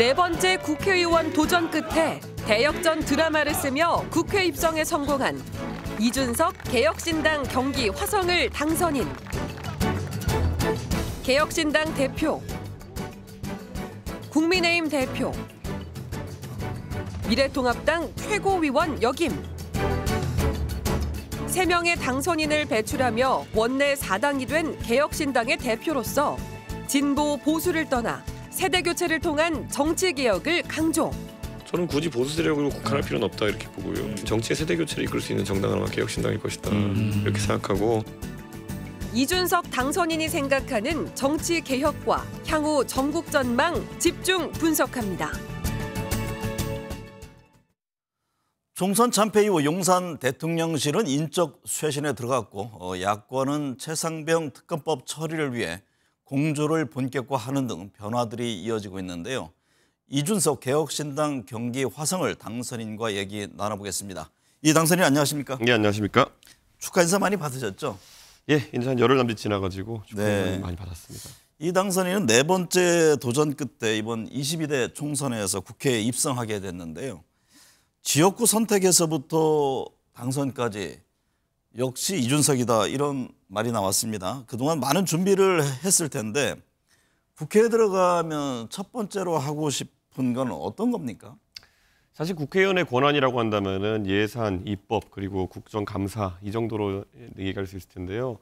네 번째 국회의원 도전 끝에 대역전 드라마를 쓰며 국회 입성에 성공한 이준석 개혁신당 경기 화성을 당선인. 개혁신당 대표, 국민의힘 대표, 미래통합당 최고위원 역임. 세명의 당선인을 배출하며 원내 사당이된 개혁신당의 대표로서 진보 보수를 떠나 세대 교체를 통한 정치 개혁을 강조. 저는 굳이 보수 세력으로 국한할 음. 필요는 없다 이렇게 보고요. 음. 정치의 세대 교체를 이끌 수 있는 정당은 아마 개혁신당일 것이다 음. 음. 이렇게 생각하고. 이준석 당선인이 생각하는 정치 개혁과 향후 전국 전망 집중 분석합니다. 총선 참패 이후 용산 대통령실은 인적 쇄신에 들어갔고 어, 야권은 최상병 특검법 처리를 위해 공조를 본격화하는 등 변화들이 이어지고 있는데요. 이준석 개혁신당 경기 화성을 당선인과 얘기 나눠보겠습니다. 이 당선인 안녕하십니까? 네, 안녕하십니까? 축하 인사 많이 받으셨죠? 예, 인사 한 열흘 남짓 지나가지고 축하 네. 많이 받았습니다. 이 당선인은 네 번째 도전 끝에 이번 22대 총선에서 국회에 입성하게 됐는데요. 지역구 선택에서부터 당선까지 역시 이준석이다 이런 말이 나왔습니다. 그동안 많은 준비를 했을 텐데 국회에 들어가면 첫 번째로 하고 싶은 건 어떤 겁니까? 사실 국회의원의 권한이라고 한다면 예산, 입법 그리고 국정감사 이 정도로 얘기할 수 있을 텐데요.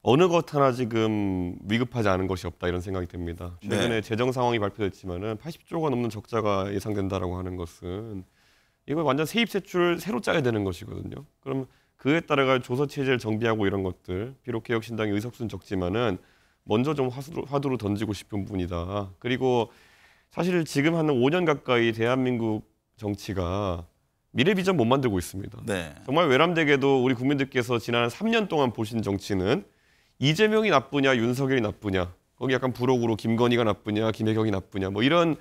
어느 것 하나 지금 위급하지 않은 것이 없다 이런 생각이 듭니다. 네. 최근에 네. 재정 상황이 발표됐지만 80조가 넘는 적자가 예상된다라고 하는 것은 이걸 완전 세입 세출 새로 짜야 되는 것이거든요. 그럼 그에 따라가 조서 체제를 정비하고 이런 것들 비록 개혁신당의 의석수는 적지만은 먼저 좀 화두로, 화두로 던지고 싶은 분이다. 그리고 사실 지금 한 5년 가까이 대한민국 정치가 미래 비전 못 만들고 있습니다. 네. 정말 외람되게도 우리 국민들께서 지난 3년 동안 보신 정치는 이재명이 나쁘냐 윤석열이 나쁘냐 거기 약간 불혹으로 김건희가 나쁘냐 김혜경이 나쁘냐 뭐 이런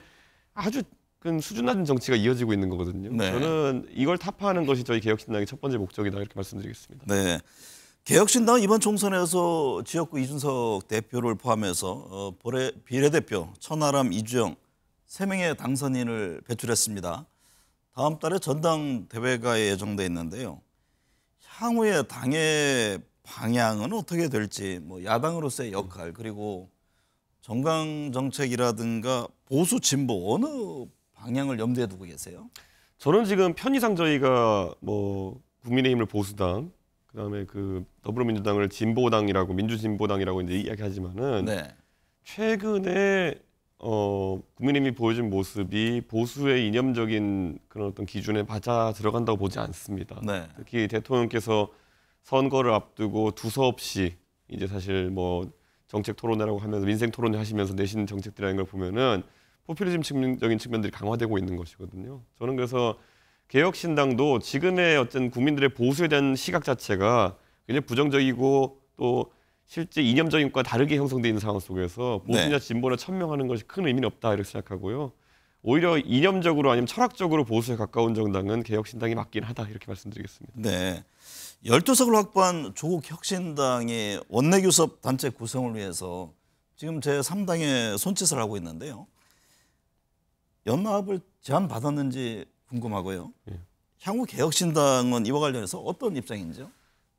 아주 수준 낮은 정치가 이어지고 있는 거거든요. 네. 저는 이걸 타파하는 것이 저희 개혁신당의 첫 번째 목적이다 이렇게 말씀드리겠습니다. 네. 개혁신당 이번 총선에서 지역구 이준석 대표를 포함해서 어, 비례대표 천하람 이주영 세명의 당선인을 배출했습니다. 다음 달에 전당대회가 예정돼 있는데요. 향후에 당의 방향은 어떻게 될지 뭐 야당으로서의 역할 그리고 정강 정책이라든가 보수 진보 어느 방향을 염두에 두고 계세요? 저는 지금 편의상 저희가 뭐 국민의힘을 보수당, 그다음에 그 더불어민주당을 진보당이라고 민주진보당이라고 이제 이야기하지만은 네. 최근에 어 국민의힘이 보여준 모습이 보수의 이념적인 그런 어떤 기준에 받아 들어간다고 보지 않습니다. 네. 특히 대통령께서 선거를 앞두고 두서없이 이제 사실 뭐 정책 토론회라고 하면서 민생 토론회 하시면서 내신 정책들이라는 걸 보면은 포퓰리즘 측면적인 측면들이 강화되고 있는 것이거든요. 저는 그래서 개혁신당도 지금의 어떤 국민들의 보수에 대한 시각 자체가 굉장히 부정적이고 또 실제 이념적인 것과 다르게 형성돼 있는 상황 속에서 네. 보수냐 진보냐 천명하는 것이 큰 의미는 없다 이렇게 생각하고요. 오히려 이념적으로 아니면 철학적으로 보수에 가까운 정당은 개혁신당이 맞긴 하다 이렇게 말씀드리겠습니다. 네. 열두 석을 확보한 조국 혁신당의 원내교섭 단체 구성을 위해서 지금 제3당의 손짓을 하고 있는데요. 연합을 제안받았는지 궁금하고요. 예. 향후 개혁신당은 이와 관련해서 어떤 입장인지요?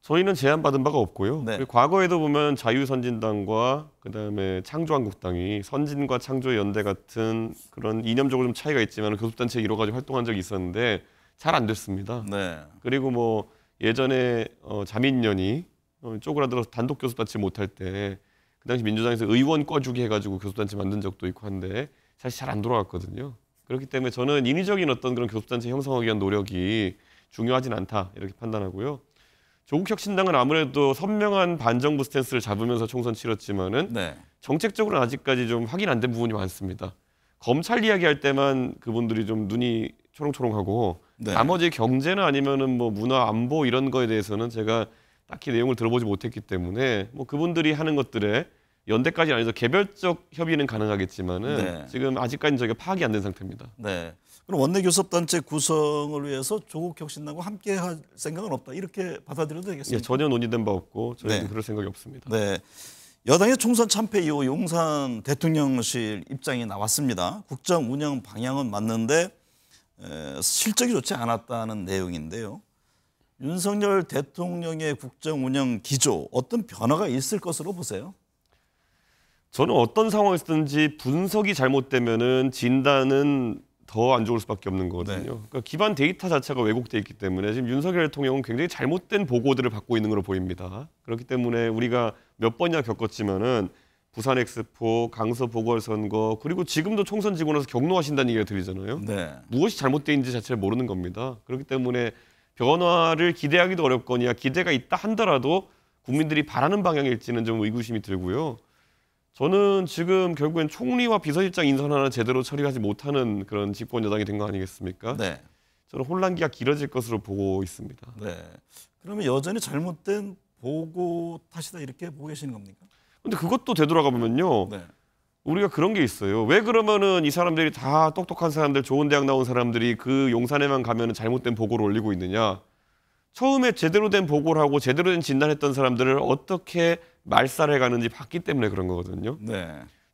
저희는 제안받은 바가 없고요. 네. 과거에도 보면 자유선진당과 그다음에 창조한국당이 선진과 창조의 연대 같은 그런 이념적으로 좀 차이가 있지만 교섭단체 이뤄가지고 활동한 적이 있었는데 잘 안 됐습니다. 네. 그리고 뭐 예전에 어, 자민련이 어, 쪼그라들어서 단독 교섭단체 못할 때 그 당시 민주당에서 의원 꿔주기 해가지고 교섭단체 만든 적도 있고 한데 사실 잘 안 돌아갔거든요. 그렇기 때문에 저는 인위적인 어떤 그런 교섭단체 형성하기 위한 노력이 중요하진 않다 이렇게 판단하고요. 조국혁신당은 아무래도 선명한 반정부 스탠스를 잡으면서 총선 치렀지만은 네. 정책적으로는 아직까지 좀 확인 안 된 부분이 많습니다. 검찰 이야기할 때만 그분들이 좀 눈이 초롱초롱하고 네. 나머지 경제나 아니면은 뭐 문화 안보 이런 거에 대해서는 제가 딱히 내용을 들어보지 못했기 때문에 뭐 그분들이 하는 것들에 연대까지 아니서 개별적 협의는 가능하겠지만은 네. 지금 아직까지 저희가 파악이 안 된 상태입니다. 네. 그럼 원내 교섭단체 구성을 위해서 조국 혁신당과 함께 할 생각은 없다. 이렇게 받아들여도 되겠습니까? 예, 전혀 논의된 바 없고 저희는 네. 그럴 생각이 없습니다. 네. 여당의 총선 참패 이후 용산 대통령실 입장이 나왔습니다. 국정 운영 방향은 맞는데 에, 실적이 좋지 않았다는 내용인데요. 윤석열 대통령의 국정 운영 기조 어떤 변화가 있을 것으로 보세요? 저는 어떤 상황에서든지 분석이 잘못되면은 진단은 더 안 좋을 수밖에 없는 거거든요. 네. 그러니까 기반 데이터 자체가 왜곡돼 있기 때문에 지금 윤석열 대통령은 굉장히 잘못된 보고들을 받고 있는 걸로 보입니다. 그렇기 때문에 우리가 몇 번이나 겪었지만은 부산 엑스포, 강서 보궐선거 그리고 지금도 총선 지고 나서 경로하신다는 얘기가 들리잖아요. 네. 무엇이 잘못는지 자체를 모르는 겁니다. 그렇기 때문에 변화를 기대하기도 어렵거니와 기대가 있다 한더라도 국민들이 바라는 방향일지는 좀 의구심이 들고요. 저는 지금 결국엔 총리와 비서실장 인선 하나 제대로 처리하지 못하는 그런 집권 여당이 된 거 아니겠습니까? 네. 저는 혼란기가 길어질 것으로 보고 있습니다. 네. 그러면 여전히 잘못된 보고 탓이다 이렇게 보고 계시는 겁니까? 근데 그것도 되돌아가 보면요. 네. 우리가 그런 게 있어요. 왜 그러면은 이 사람들이 다 똑똑한 사람들, 좋은 대학 나온 사람들이 그 용산에만 가면은 잘못된 보고를 올리고 있느냐? 처음에 제대로 된 보고를 하고 제대로 된 진단했던 사람들을 어떻게 말살해 가는지 봤기 때문에 그런 거거든요. 네.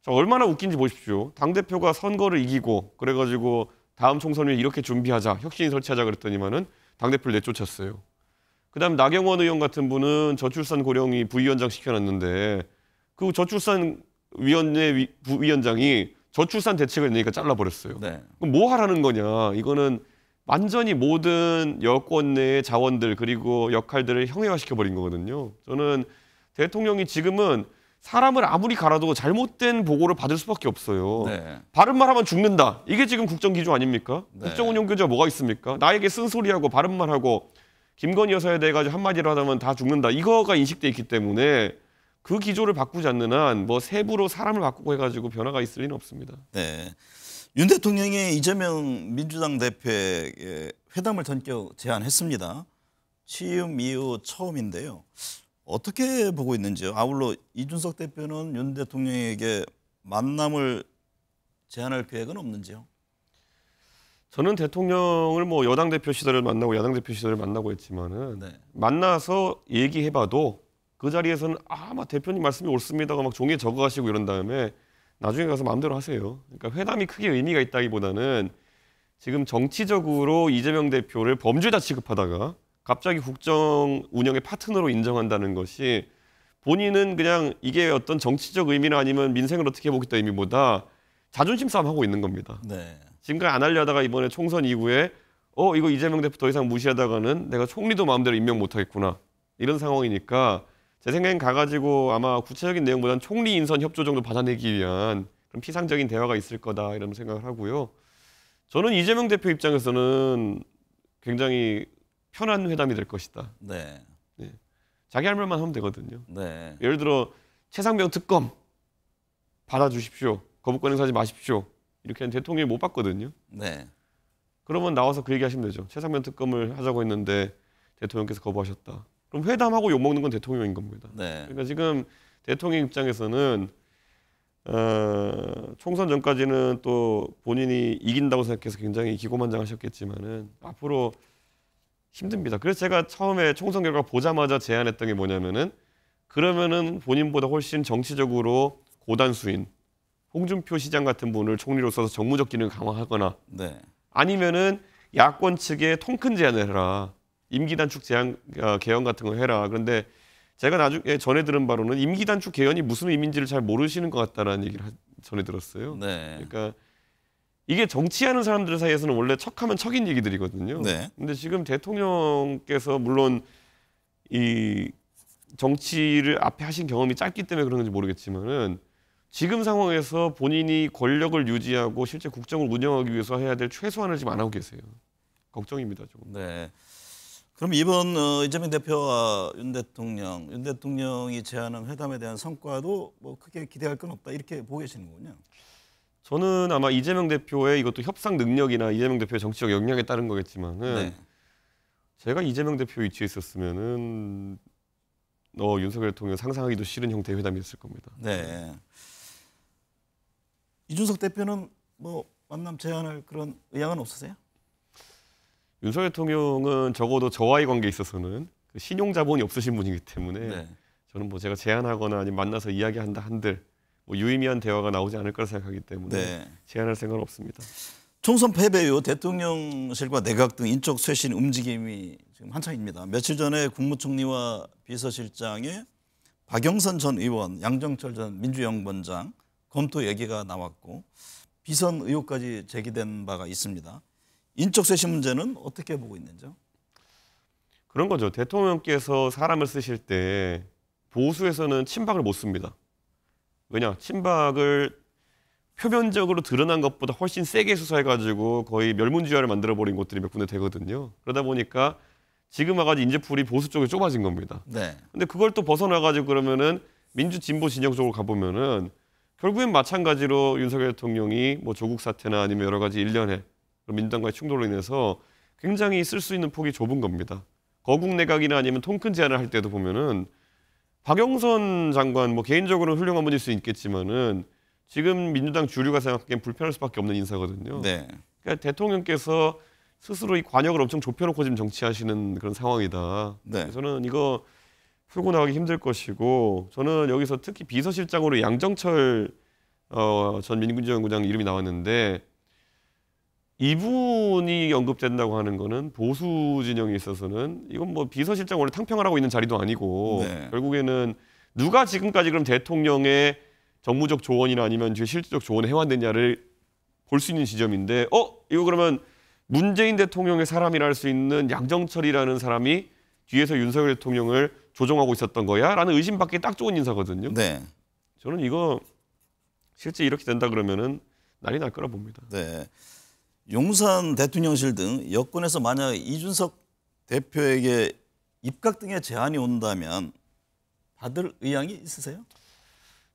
자, 얼마나 웃긴지 보십시오. 당 대표가 선거를 이기고 그래 가지고 다음 총선을 이렇게 준비하자. 혁신 이 설치하자 그랬더니만은 당 대표를 내쫓았어요. 그다음 나경원 의원 같은 분은 저출산 고령이 부위원장 시켜놨는데 그 저출산 위원회 위, 부위원장이 저출산 대책을 내니까 잘라버렸어요. 네. 그럼 뭐 하라는 거냐? 이거는 완전히 모든 여권 내의 자원들 그리고 역할들을 형해화시켜 버린 거거든요. 저는 대통령이 지금은 사람을 아무리 갈아도 잘못된 보고를 받을 수밖에 없어요. 네. 바른 말 하면 죽는다. 이게 지금 국정 기조 아닙니까? 네. 국정 운영 규제 뭐가 있습니까? 나에게 쓴소리하고 바른 말하고 김건희 여사에 대해 가지고 한마디로 하자면 다 죽는다. 이거가 인식돼 있기 때문에 그 기조를 바꾸지 않는 한 뭐 세부로 사람을 바꾸고 해가지고 변화가 있을 리는 없습니다. 네. 윤 대통령이 이재명 민주당 대표의 회담을 전격 제안했습니다. 취임 이후 처음인데요. 어떻게 보고 있는지요? 아울러 이준석 대표는 윤 대통령에게 만남을 제안할 계획은 없는지요? 저는 대통령을 뭐 여당 대표 시절을 만나고 야당 대표 시절을 만나고 했지만은 네. 만나서 얘기해봐도 그 자리에서는 아마 대표님 말씀이 옳습니다가 막 종이에 적어가시고 이런 다음에 나중에 가서 마음대로 하세요. 그러니까 회담이 크게 의미가 있다기보다는 지금 정치적으로 이재명 대표를 범죄자 취급하다가 갑자기 국정 운영의 파트너로 인정한다는 것이 본인은 그냥 이게 어떤 정치적 의미나 아니면 민생을 어떻게 해보겠다 의미보다 자존심 싸움 하고 있는 겁니다. 네. 지금까지 안 하려다가 이번에 총선 이후에 어 이거 이재명 대표 더 이상 무시하다가는 내가 총리도 마음대로 임명 못하겠구나 이런 상황이니까 제 생각엔 가가지고 아마 구체적인 내용보다는 총리 인선 협조 정도 받아내기 위한 그런 피상적인 대화가 있을 거다 이런 생각을 하고요. 저는 이재명 대표 입장에서는 굉장히 편한 회담이 될 것이다. 네. 네. 자기 할 말만 하면 되거든요. 네. 예를 들어 최상병 특검 받아주십시오. 거부권 행사하지 마십시오. 이렇게 는 대통령이 못 받거든요. 네. 그러면 나와서 그 얘기하시면 되죠. 최상병 특검을 하자고 했는데 대통령께서 거부하셨다. 그럼 회담하고 욕 먹는 건 대통령인 겁니다. 네. 그러니까 지금 대통령 입장에서는 어, 총선 전까지는 또 본인이 이긴다고 생각해서 굉장히 기고만장하셨겠지만은 앞으로 힘듭니다. 그래서 제가 처음에 총선 결과 보자마자 제안했던 게 뭐냐면은 그러면은 본인보다 훨씬 정치적으로 고단수인 홍준표 시장 같은 분을 총리로 써서 정무적 기능을 강화하거나 네. 아니면은 야권 측에 통큰 제안을 해라. 임기 단축 제한 어, 개헌 같은 걸 해라. 그런데 제가 나중에 전해 들은 바로는 임기 단축 개헌이 무슨 의미인지를 잘 모르시는 것 같다라는 얘기를 전해 들었어요. 네. 그러니까 이게 정치하는 사람들 사이에서는 원래 척하면 척인 얘기들이거든요. 네. 근데 지금 대통령께서 물론 이 정치를 앞에 하신 경험이 짧기 때문에 그런지 모르겠지만은 지금 상황에서 본인이 권력을 유지하고 실제 국정을 운영하기 위해서 해야 될 최소한을 지금 안 하고 계세요. 걱정입니다, 조금. 네. 그럼 이번 어, 이재명 대표와 윤 대통령, 윤 대통령이 제안한 회담에 대한 성과도 뭐 크게 기대할 건 없다 이렇게 보고 계시는 군요 저는 아마 이재명 대표의 이것도 협상 능력이나 이재명 대표의 정치적 역량에 따른 거겠지만은 네. 제가 이재명 대표 위치에 있었으면은 어, 윤석열 대통령 상상하기도 싫은 형태의 회담이었을 겁니다. 네. 이준석 대표는 뭐 만남 제안할 그런 의향은 없으세요? 윤석열 대통령은 적어도 저와의 관계에 있어서는 그 신용 자본이 없으신 분이기 때문에 네. 저는 뭐 제가 제안하거나 아니면 만나서 이야기한다 한들 뭐 유의미한 대화가 나오지 않을 거라 생각하기 때문에 네. 제안할 생각은 없습니다. 총선 패배 이후 대통령실과 내각 등 인적 쇄신 움직임이 지금 한창입니다. 며칠 전에 국무총리와 비서실장의 박영선 전 의원, 양정철 전 민주연구원장 검토 얘기가 나왔고 비선 의혹까지 제기된 바가 있습니다. 인적 쇄신 문제는 어떻게 보고 있는지요? 그런 거죠. 대통령께서 사람을 쓰실 때 보수에서는 친박을 못 씁니다. 왜냐? 친박을 표면적으로 드러난 것보다 훨씬 세게 수사해가지고 거의 멸문지화를 만들어버린 곳들이 몇 군데 되거든요. 그러다 보니까 지금 와가지고 인재풀이 보수 쪽에 좁아진 겁니다. 네. 근데 그걸 또 벗어나가지고 그러면은 민주 진보 진영 쪽으로 가보면은 결국엔 마찬가지로 윤석열 대통령이 뭐 조국 사태나 아니면 여러 가지 일련의 민당과의 충돌로 인해서 굉장히 쓸 수 있는 폭이 좁은 겁니다. 거국 내각이나 아니면 통큰 제안을 할 때도 보면은 박영선 장관 뭐 개인적으로는 훌륭한 분일 수 있겠지만은 지금 민주당 주류가 생각하기엔 불편할 수밖에 없는 인사거든요. 네. 그러니까 대통령께서 스스로 이 관역을 엄청 좁혀놓고 지금 정치하시는 그런 상황이다. 네. 저는 이거 풀고 나가기 힘들 것이고 저는 여기서 특히 비서실장으로 양정철 어, 전 민군지원구장 이름이 나왔는데 이분이 언급된다고 하는 거는 보수 진영에 있어서는 이건 뭐 비서실장 원래 탕평을 하고 있는 자리도 아니고 네. 결국에는 누가 지금까지 그럼 대통령의 정무적 조언이나 아니면 실질적 조언을 해왔느냐를 볼 수 있는 지점인데 어 이거 그러면 문재인 대통령의 사람이라 할 수 있는 양정철이라는 사람이 뒤에서 윤석열 대통령을 조종하고 있었던 거야라는 의심받기 딱 좋은 인사거든요. 네. 저는 이거 실제 이렇게 된다 그러면은 난리 날 거라 봅니다. 네. 용산 대통령실 등 여권에서 만약 이준석 대표에게 입각 등의 제안이 온다면 받을 의향이 있으세요?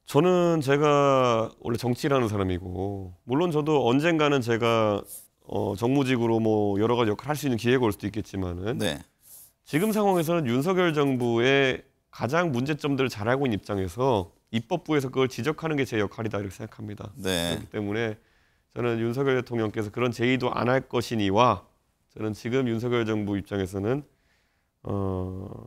저는 제가 원래 정치라는 사람이고 물론 저도 언젠가는 제가 어, 정무직으로 뭐 여러 가지 역할을 할 수 있는 기회가 올 수도 있겠지만은 네. 지금 상황에서는 윤석열 정부의 가장 문제점들을 잘 알고 있는 입장에서 입법부에서 그걸 지적하는 게 제 역할이다 이렇게 생각합니다. 네. 그렇기 때문에 저는 윤석열 대통령께서 그런 제의도 안 할 것이니와 저는 지금 윤석열 정부 입장에서는 어,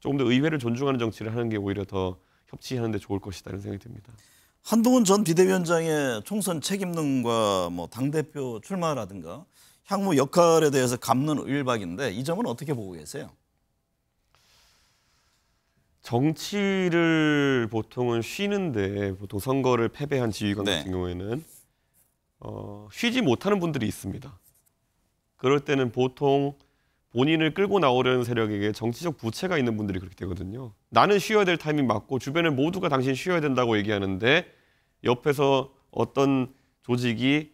조금 더 의회를 존중하는 정치를 하는 게 오히려 더 협치하는 데 좋을 것이다 이런 생각이 듭니다. 한동훈 전 비대위원장의 총선 책임론과 뭐 당대표 출마라든가 향후 역할에 대해서 감는 일박인데 이 점은 어떻게 보고 계세요? 정치를 보통은 쉬는데 보통 선거를 패배한 지휘관 네. 같은 경우에는 어, 쉬지 못하는 분들이 있습니다. 그럴 때는 보통 본인을 끌고 나오려는 세력에게 정치적 부채가 있는 분들이 그렇게 되거든요. 나는 쉬어야 될 타이밍 맞고 주변에 모두가 당신 쉬어야 된다고 얘기하는데 옆에서 어떤 조직이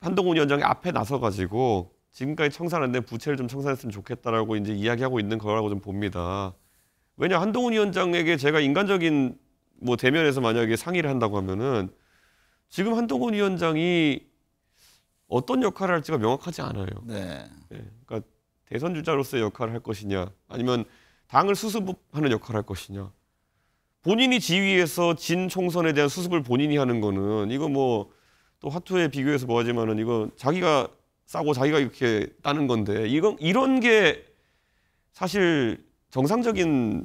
한동훈 위원장이 앞에 나서 가지고 지금까지 청산하는데 부채를 좀 청산했으면 좋겠다라고 이제 이야기하고 있는 거라고 좀 봅니다. 왜냐 한동훈 위원장에게 제가 인간적인 뭐 대면에서 만약에 상의를 한다고 하면은 지금 한동훈 위원장이 어떤 역할을 할지가 명확하지 않아요. 네. 네. 그러니까 대선 주자로서의 역할을 할 것이냐, 아니면 당을 수습하는 역할을 할 것이냐. 본인이 지휘해서 진 총선에 대한 수습을 본인이 하는 거는 이거 뭐 또 화투에 비교해서 뭐하지만은 이거 자기가 싸고 자기가 이렇게 따는 건데 이건 이런 게 사실 정상적인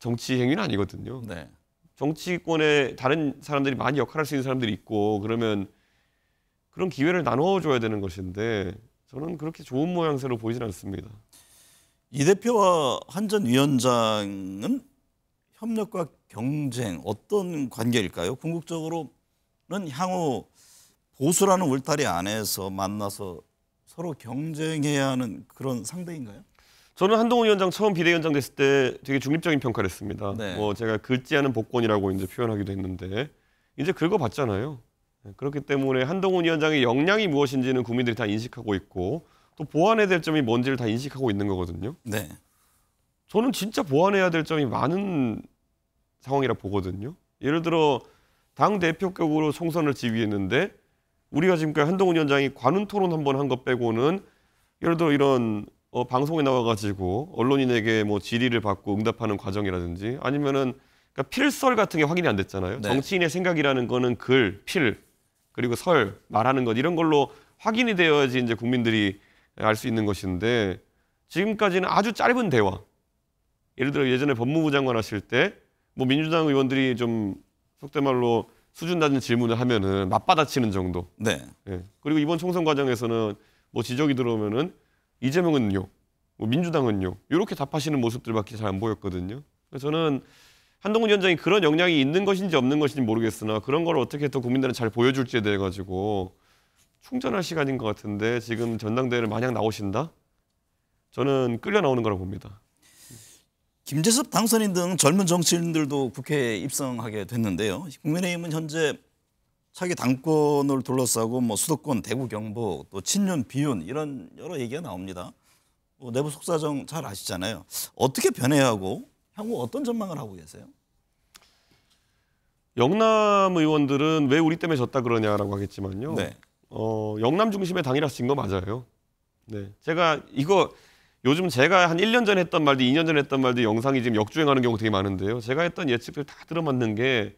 정치 행위는 아니거든요. 네. 정치권에 다른 사람들이 많이 역할할 수 있는 사람들이 있고 그러면 그런 기회를 나눠줘야 되는 것인데 저는 그렇게 좋은 모양새로 보이진 않습니다. 이 대표와 한전 위원장은 협력과 경쟁 어떤 관계일까요? 궁극적으로는 향후 보수라는 울타리 안에서 만나서 서로 경쟁해야 하는 그런 상대인가요? 저는 한동훈 위원장 처음 비대위원장 됐을 때 되게 중립적인 평가를 했습니다. 네. 뭐 제가 긁지 않은 복권이라고 이제 표현하기도 했는데 이제 긁어봤잖아요. 네, 그렇기 때문에 한동훈 위원장의 역량이 무엇인지는 국민들이 다 인식하고 있고 또 보완해야 될 점이 뭔지를 다 인식하고 있는 거거든요. 네. 저는 진짜 보완해야 될 점이 많은 상황이라 보거든요. 예를 들어 당 대표격으로 총선을 지휘했는데 우리가 지금까지 한동훈 위원장이 관훈 토론 한번한 것 빼고는 예를 들어 이런 어, 방송에 나와가지고 언론인에게 뭐 질의를 받고 응답하는 과정이라든지 아니면은 그러니까 필설 같은 게 확인이 안 됐잖아요. 네. 정치인의 생각이라는 거는 글, 필 그리고 설 말하는 것 이런 걸로 확인이 되어야지 이제 국민들이 알 수 있는 것인데 지금까지는 아주 짧은 대화. 예를 들어 예전에 법무부 장관 하실 때 뭐 민주당 의원들이 좀 속된 말로 수준 낮은 질문을 하면은 맞받아치는 정도. 네. 예. 그리고 이번 총선 과정에서는 뭐 지적이 들어오면은 이재명은요, 뭐 민주당은요, 이렇게 답하시는 모습들밖에 잘 안 보였거든요. 그래서 저는 한동훈 위원장이 그런 역량이 있는 것인지 없는 것인지 모르겠으나 그런 걸 어떻게 또 국민들은 잘 보여줄지에 대해 가지고 충전할 시간인 것 같은데 지금 전당대회를 마냥 나오신다? 저는 끌려 나오는 거라고 봅니다. 김재섭 당선인 등 젊은 정치인들도 국회에 입성하게 됐는데요. 국민의힘은 현재 차기 당권을 둘러싸고 뭐 수도권, 대구, 경북 또 친윤, 비윤 이런 여러 얘기가 나옵니다. 뭐 내부 속사정 잘 아시잖아요. 어떻게 변해야 하고 향후 어떤 전망을 하고 계세요? 영남 의원들은 왜 우리 때문에 졌다 그러냐라고 하겠지만요. 네. 어, 영남 중심의 당이라서 진거 맞아요. 네. 제가 이거 요즘 제가 한 1년 전에 했던 말도 2년 전에 했던 말도 영상이 지금 역주행하는 경우 되게 많은데요. 제가 했던 예측들 다 들어맞는 게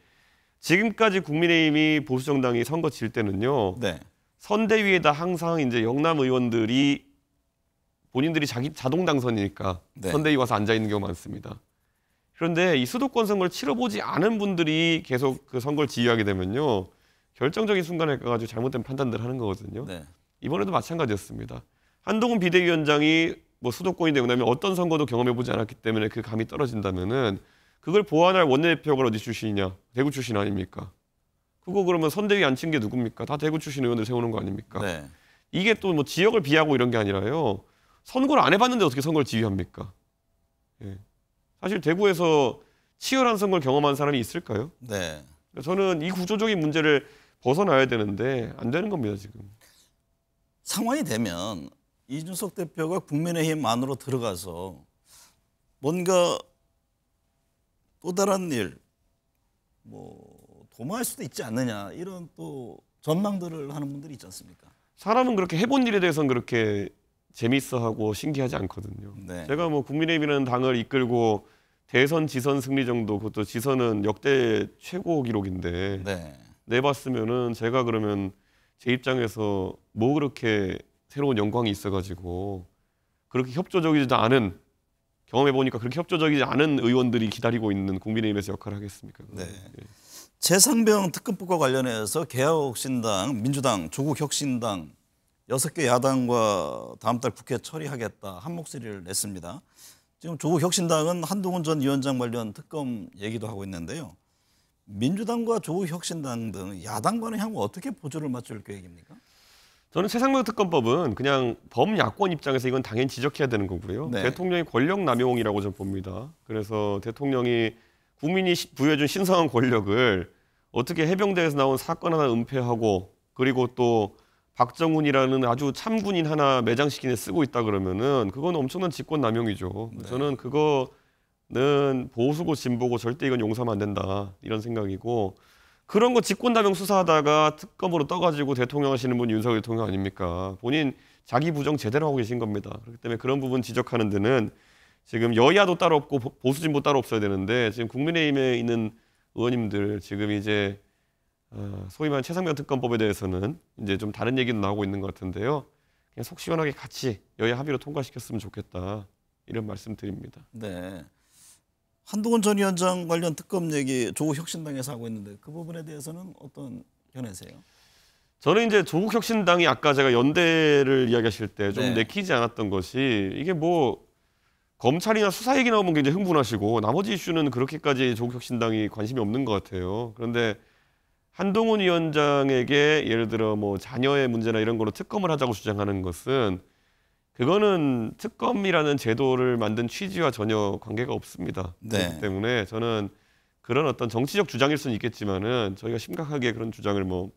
지금까지 국민의힘이 보수정당이 선거 질 때는요. 네. 선대위에다 항상 이제 영남 의원들이 본인들이 자기 자동 당선이니까 네. 선대위 와서 앉아 있는 경우 많습니다. 그런데 이 수도권 선거를 치러보지 않은 분들이 계속 그 선거를 지휘하게 되면요. 결정적인 순간에 가가지고 잘못된 판단들 을 하는 거거든요. 네. 이번에도 마찬가지였습니다. 한동훈 비대위원장이 뭐 수도권이 되고 나면 어떤 선거도 경험해 보지 않았기 때문에 그 감이 떨어진다면은 그걸 보완할 원내대표가 어디 출신이냐? 대구 출신 아닙니까? 그거 그러면 선대위 안 친 게 누굽니까? 다 대구 출신 의원들 세우는 거 아닙니까? 네. 이게 또 뭐 지역을 비하고 이런 게 아니라요. 선거를 안 해봤는데 어떻게 선거를 지휘합니까? 예. 사실 대구에서 치열한 선거를 경험한 사람이 있을까요? 네. 그러니까 저는 이 구조적인 문제를 벗어나야 되는데 안 되는 겁니다 지금. 상황이 되면 이준석 대표가 국민의힘 안으로 들어가서 뭔가 또 다른 일, 뭐 도모할 수도 있지 않느냐 이런 또 전망들을 하는 분들이 있지 않습니까? 사람은 그렇게 해본 일에 대해서는 그렇게 재밌어하고 신기하지 않거든요. 네. 제가 뭐 국민의힘이라는 당을 이끌고 대선 지선 승리 정도 그것도 지선은 역대 최고 기록인데 네. 내봤으면은 제가 그러면 제 입장에서 뭐 그렇게 새로운 영광이 있어가지고 그렇게 협조적이지도 않은 경험해 보니까 그렇게 협조적이지 않은 의원들이 기다리고 있는 국민의힘에서 역할을 하겠습니까? 네. 예. 재상병 특검법과 관련해서 개혁신당, 민주당, 조국혁신당 여섯 개 야당과 다음 달 국회 처리하겠다 한 목소리를 냈습니다. 지금 조국혁신당은 한동훈 전 위원장 관련 특검 얘기도 하고 있는데요. 민주당과 조국혁신당 등 야당 과는 향후 어떻게 보조를 맞출 계획입니까? 저는 최상명특검법은 그냥 범야권 입장에서 이건 당연히 지적해야 되는 거고요. 네. 대통령이 권력 남용이라고 저는 봅니다. 그래서 대통령이 국민이 부여해준 신성한 권력을 어떻게 해병대에서 나온 사건 하나 은폐하고 그리고 또 박정훈이라는 아주 참군인 하나 매장시킨에 쓰고 있다 그러면은 그건 엄청난 직권 남용이죠. 네. 저는 그거는 보수고 진보고 절대 이건 용서하면 안 된다 이런 생각이고 그런 거 직권남용 수사하다가 특검으로 떠가지고 대통령 하시는 분 윤석열 대통령 아닙니까? 본인 자기 부정 제대로 하고 계신 겁니다. 그렇기 때문에 그런 부분 지적하는 데는 지금 여야도 따로 없고 보수진보 따로 없어야 되는데 지금 국민의힘에 있는 의원님들 지금 이제 어, 소위 말하는 최상병 특검법에 대해서는 이제 좀 다른 얘기도 나오고 있는 것 같은데요. 그냥 속 시원하게 같이 여야 합의로 통과시켰으면 좋겠다 이런 말씀드립니다. 네. 한동훈 전 위원장 관련 특검 얘기 조국 혁신당에서 하고 있는데 그 부분에 대해서는 어떤 견해세요? 저는 이제 조국 혁신당이 아까 제가 연대를 이야기하실 때좀 네. 내키지 않았던 것이 이게 뭐 검찰이나 수사 얘기 나오면 굉장히 흥분하시고 나머지 이슈는 그렇게까지 조국 혁신당이 관심이 없는 것 같아요. 그런데 한동훈 위원장에게 예를 들어 뭐 자녀의 문제나 이런 걸로 특검을 하자고 주장하는 것은 그거는 특검이라는 제도를 만든 취지와 전혀 관계가 없습니다. 네. 그렇기 때문에 저는 그런 어떤 정치적 주장일 수는 있겠지만은 저희가 심각하게 그런 주장을 뭐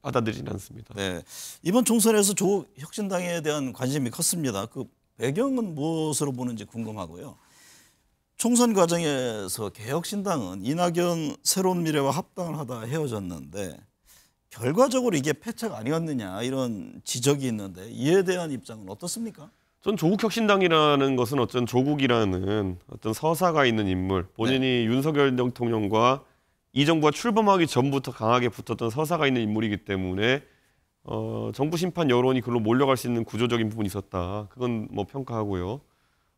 받아들이진 않습니다. 네. 이번 총선에서 조 혁신당에 대한 관심이 컸습니다. 그 배경은 무엇으로 보는지 궁금하고요. 총선 과정에서 개혁신당은 이낙연 새로운 미래와 합당을 하다 헤어졌는데 결과적으로 이게 패착 아니었느냐 이런 지적이 있는데 이에 대한 입장은 어떻습니까? 전 조국 혁신당이라는 것은 어쩐 조국이라는 어떤 서사가 있는 인물, 본인이 네. 윤석열 대통령과 이 정부가 출범하기 전부터 강하게 붙었던 서사가 있는 인물이기 때문에 어, 정부 심판 여론이 글로 몰려갈 수 있는 구조적인 부분이 있었다. 그건 뭐 평가하고요.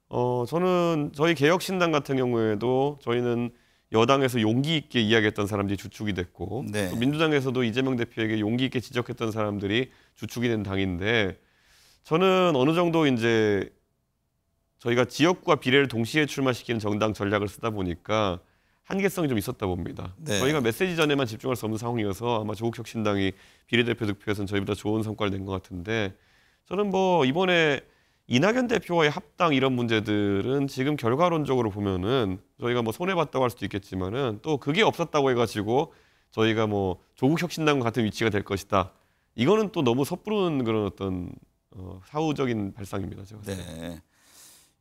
어, 저는 저희 개혁신당 같은 경우에도 저희는 여당에서 용기 있게 이야기했던 사람들이 주축이 됐고 네. 또 민주당에서도 이재명 대표에게 용기 있게 지적했던 사람들이 주축이 된 당인데 저는 어느 정도 이제 저희가 지역과 비례를 동시에 출마시키는 정당 전략을 쓰다 보니까 한계성이 좀 있었다 봅니다. 네. 저희가 메시지 전에만 집중할 수 없는 상황이어서 아마 조국혁신당이 비례대표 득표에서는 저희보다 좋은 성과를 낸 것 같은데 저는 뭐 이번에 이낙연 대표와의 합당 이런 문제들은 지금 결과론적으로 보면은 저희가 뭐 손해 봤다고 할 수도 있겠지만은 또 그게 없었다고 해가지고 저희가 뭐 조국 혁신당과 같은 위치가 될 것이다. 이거는 또 너무 섣부른 그런 어떤 어, 사후적인 발상입니다. 제가 네.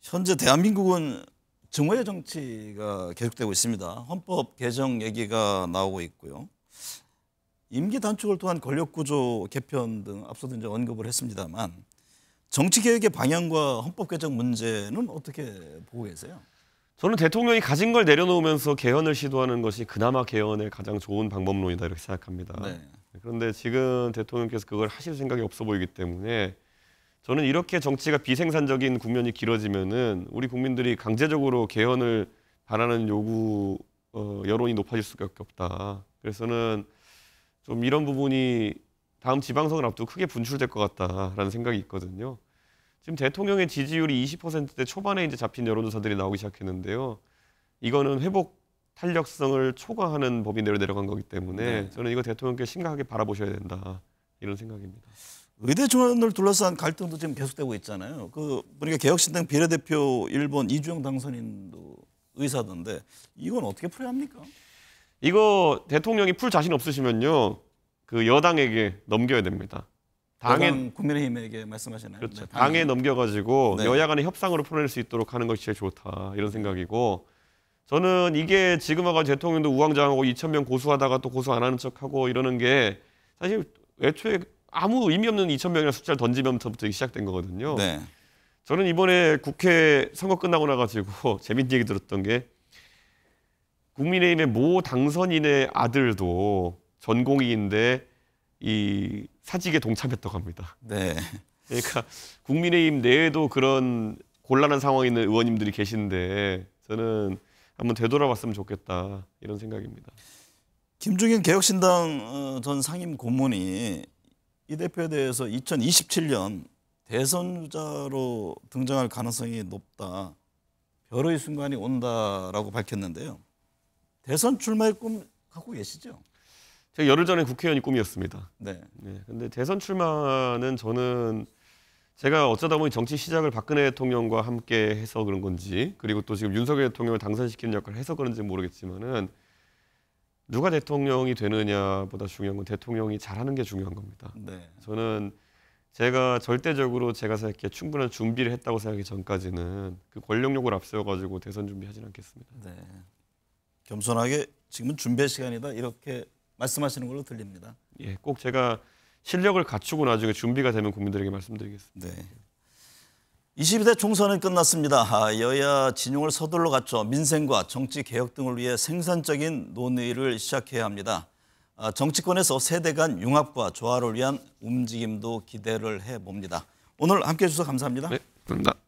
현재 대한민국은 정화의 정치가 계속되고 있습니다. 헌법 개정 얘기가 나오고 있고요. 임기 단축을 통한 권력 구조 개편 등 앞서도 이제 언급을 했습니다만 정치개혁의 방향과 헌법 개정 문제는 어떻게 보고 계세요? 저는 대통령이 가진 걸 내려놓으면서 개헌을 시도하는 것이 그나마 개헌의 가장 좋은 방법론이다 이렇게 생각합니다. 네. 네. 그런데 지금 대통령께서 그걸 하실 생각이 없어 보이기 때문에 저는 이렇게 정치가 비생산적인 국면이 길어지면은 우리 국민들이 강제적으로 개헌을 바라는 요구 어, 여론이 높아질 수밖에 없다. 그래서는 좀 이런 부분이 다음 지방선거 앞두고 크게 분출될 것 같다라는 생각이 있거든요. 지금 대통령의 지지율이 20%대 초반에 이제 잡힌 여론조사들이 나오기 시작했는데요. 이거는 회복 탄력성을 초과하는 범위내로 내려간 거기 때문에 네. 저는 이거 대통령께 심각하게 바라보셔야 된다 이런 생각입니다. 의대 조언을 둘러싼 갈등도 지금 계속되고 있잖아요. 그 보니까 개혁신당 비례대표 일본 이주영 당선인도 의사던데 이건 어떻게 풀어야 합니까? 이거 대통령이 풀 자신 없으시면요 그 여당에게 넘겨야 됩니다. 당에 국민의힘에게 말씀하시나요? 그렇죠. 네, 당에 넘겨가지고 네. 여야 간의 협상으로 풀어낼 수 있도록 하는 것이 제일 좋다 이런 생각이고 저는 이게 지금 와가 대통령도 우왕좌왕하고 2천 명 고수하다가 또 고수 안 하는 척하고 이러는 게 사실 애초에 아무 의미 없는 2천 명이나는 숫자를 던지면서부터 시작된 거거든요. 네. 저는 이번에 국회 선거 끝나고 나가지고 재밌는 얘기 들었던 게 국민의힘의 모 당선인의 아들도 전공의인데 이 사직에 동참했다고 합니다. 네. 그러니까 국민의힘 내에도 그런 곤란한 상황에 있는 의원님들이 계신데 저는 한번 되돌아봤으면 좋겠다 이런 생각입니다. 김종인 개혁신당 어, 전 상임 고문이 이 대표에 대해서 2027년 대선주자로 등장할 가능성이 높다. 별의 순간이 온다라고 밝혔는데요. 대선 출마의 꿈 갖고 계시죠? 제가 열흘 전에 국회의원이 꿈이었습니다. 네. 네. 근데 대선 출마는 저는 제가 어쩌다 보니 정치 시작을 박근혜 대통령과 함께 해서 그런 건지 그리고 또 지금 윤석열 대통령을 당선시키는 역할을 해서 그런지 모르겠지만은 누가 대통령이 되느냐보다 중요한 건 대통령이 잘하는 게 중요한 겁니다. 네. 저는 제가 절대적으로 제가 생각해 충분한 준비를 했다고 생각하기 전까지는 그 권력욕을 앞세워가지고 대선 준비하지는 않겠습니다. 네. 겸손하게 지금은 준비의 시간이다 이렇게 말씀하시는 걸로 들립니다. 예, 꼭 제가 실력을 갖추고 나중에 준비가 되면 국민들에게 말씀드리겠습니다. 네. 22대 총선은 끝났습니다. 아, 여야 진영을 서둘러 갔죠. 민생과 정치 개혁 등을 위해 생산적인 논의를 시작해야 합니다. 아, 정치권에서 세대 간 융합과 조화를 위한 움직임도 기대를 해봅니다. 오늘 함께해 주셔서 감사합니다. 네, 감사합니다.